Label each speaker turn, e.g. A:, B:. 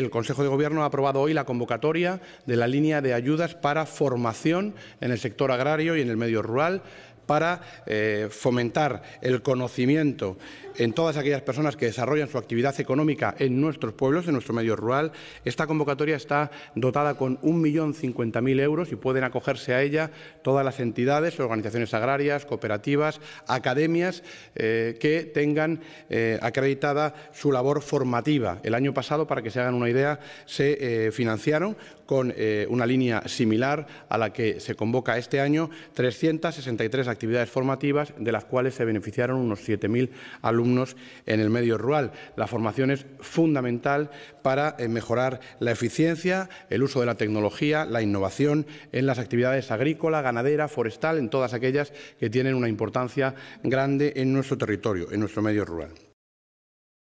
A: el Consejo de Gobierno ha aprobado hoy la convocatoria de la línea de ayudas para formación en el sector agrario y en el medio rural para eh, fomentar el conocimiento en todas aquellas personas que desarrollan su actividad económica en nuestros pueblos, en nuestro medio rural. Esta convocatoria está dotada con 1.050.000 euros y pueden acogerse a ella todas las entidades, organizaciones agrarias, cooperativas, academias eh, que tengan eh, acreditada su labor formativa. El año pasado, para que se hagan una idea, se financiaron con una línea similar a la que se convoca este año 363 actividades actividades formativas, de las cuales se beneficiaron unos 7.000 alumnos en el medio rural. La formación es fundamental para eh, mejorar la eficiencia, el uso de la tecnología, la innovación en las actividades agrícola, ganadera, forestal, en todas aquellas que tienen una importancia grande en nuestro territorio, en nuestro medio rural.